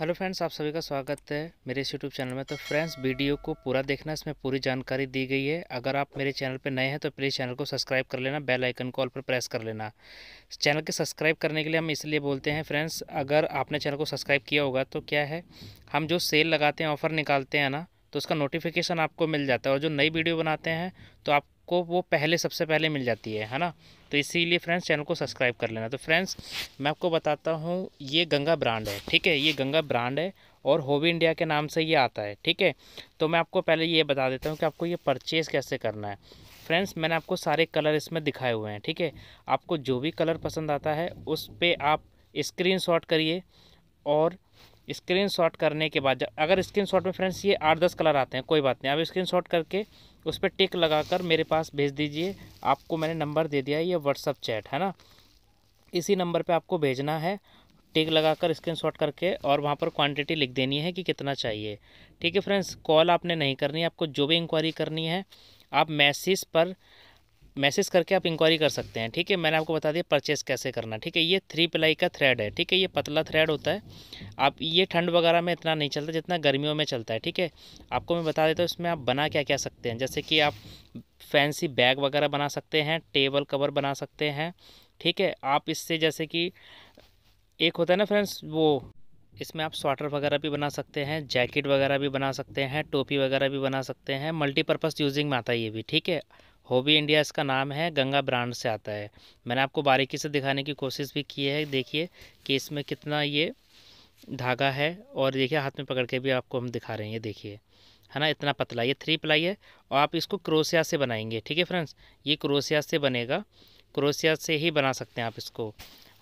hello friends आप सभी का स्वागत है मेरे इस यूट्यूब चैनल में तो फ्रेंड्स वीडियो को पूरा देखना इसमें पूरी जानकारी दी गई है अगर आप मेरे चैनल पर नए हैं तो प्लीज़ चैनल को सब्सक्राइब कर लेना बेल आइकन को ऑल पर प्रेस कर लेना चैनल के सब्सक्राइब करने के लिए हम इसलिए बोलते हैं फ्रेंड्स अगर आपने चैनल को सब्सक्राइब किया होगा तो क्या है हम जो सेल लगाते हैं ऑफ़र निकालते हैं ना तो उसका नोटिफिकेशन आपको मिल जाता है और जो नई वीडियो बनाते हैं तो आप आपको वो पहले सबसे पहले मिल जाती है है ना तो इसीलिए फ्रेंड्स चैनल को सब्सक्राइब कर लेना तो फ्रेंड्स मैं आपको बताता हूँ ये गंगा ब्रांड है ठीक है ये गंगा ब्रांड है और होवी इंडिया के नाम से ये आता है ठीक है तो मैं आपको पहले ये बता देता हूँ कि आपको ये परचेज़ कैसे करना है फ्रेंड्स मैंने आपको सारे कलर इसमें दिखाए हुए हैं ठीक है आपको जो भी कलर पसंद आता है उस पर आप स्क्रीन करिए और स्क्रीनशॉट करने के बाद अगर स्क्रीनशॉट में फ्रेंड्स ये आठ दस कलर आते हैं कोई बात नहीं आप स्क्रीनशॉट करके उस पर टिक लगाकर मेरे पास भेज दीजिए आपको मैंने नंबर दे दिया है ये व्हाट्सअप चैट है ना इसी नंबर पे आपको भेजना है टिक लगाकर स्क्रीनशॉट करके और वहाँ पर क्वांटिटी लिख देनी है कि कितना चाहिए ठीक है फ्रेंड्स कॉल आपने नहीं करनी है आपको जो भी इंक्वायरी करनी है आप मैसेज पर मैसेज करके आप इंक्वायरी कर सकते हैं ठीक है मैंने आपको बता दिया परचेस कैसे करना ठीक है ये थ्री प्लाई का थ्रेड है ठीक है ये पतला थ्रेड होता है आप ये ठंड वगैरह में इतना नहीं चलता जितना गर्मियों में चलता है ठीक है आपको मैं बता देता हूँ इसमें आप बना क्या क्या सकते हैं जैसे कि आप फैंसी बैग वगैरह बना सकते हैं टेबल कवर बना सकते हैं ठीक है आप इससे जैसे कि एक होता है ना फ्रेंड्स वो इसमें आप स्वाटर वगैरह भी बना सकते हैं जैकेट वगैरह भी बना सकते हैं टोपी वगैरह भी बना सकते हैं मल्टीपर्पज़ यूजिंग में आता है ये भी ठीक है होबी इंडिया इसका नाम है गंगा ब्रांड से आता है मैंने आपको बारीकी से दिखाने की कोशिश भी की है देखिए कि इसमें कितना ये धागा है और देखिए हाथ में पकड़ के भी आपको हम दिखा रहे हैं ये देखिए है ना इतना पतला ये थ्री प्लाई है और आप इसको क्रोसिया से बनाएंगे ठीक है फ्रेंड्स ये क्रोसिया से बनेगा क्रोसिया से ही बना सकते हैं आप इसको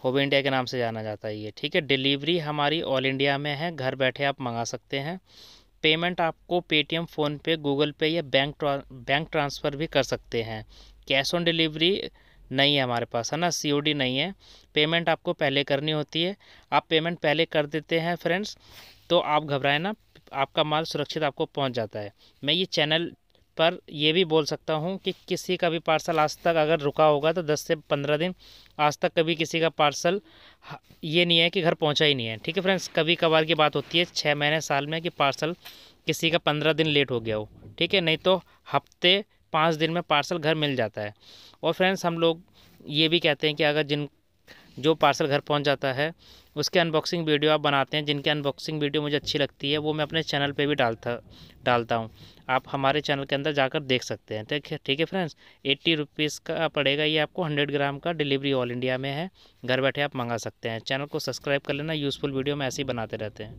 होब इंडिया के नाम से जाना जाता है ये ठीक है डिलीवरी हमारी ऑल इंडिया में है घर बैठे आप मंगा सकते हैं पेमेंट आपको पेटीएम फ़ोनपे गूगल पे या बैंक ट्रा, बैंक ट्रांसफ़र भी कर सकते हैं कैश ऑन डिलीवरी नहीं है हमारे पास है ना सीओडी नहीं है पेमेंट आपको पहले करनी होती है आप पेमेंट पहले कर देते हैं फ्रेंड्स तो आप घबराएं ना आपका माल सुरक्षित आपको पहुंच जाता है मैं ये चैनल पर यह भी बोल सकता हूँ कि किसी का भी पार्सल आज तक अगर रुका होगा तो दस से पंद्रह दिन आज तक कभी किसी का पार्सल ये नहीं है कि घर पहुँचा ही नहीं है ठीक है फ्रेंड्स कभी कभार की बात होती है छः महीने साल में कि पार्सल किसी का पंद्रह दिन लेट हो गया हो ठीक है नहीं तो हफ्ते पाँच दिन में पार्सल घर मिल जाता है और फ्रेंड्स हम लोग ये भी कहते हैं कि अगर जिन जो पार्सल घर पहुंच जाता है उसके अनबॉक्सिंग वीडियो आप बनाते हैं जिनकी अनबॉक्सिंग वीडियो मुझे अच्छी लगती है वो मैं अपने चैनल पे भी डालता डालता हूँ आप हमारे चैनल के अंदर जाकर देख सकते हैं ठीक है ठीक है फ्रेंड्स एट्टी रुपीज़ का पड़ेगा ये आपको हंड्रेड ग्राम का डिलीवरी ऑल इंडिया में है घर बैठे आप मंगा सकते हैं चैनल को सब्सक्राइब कर लेना यूज़फुल वीडियो मैं ऐसे ही बनाते रहते हैं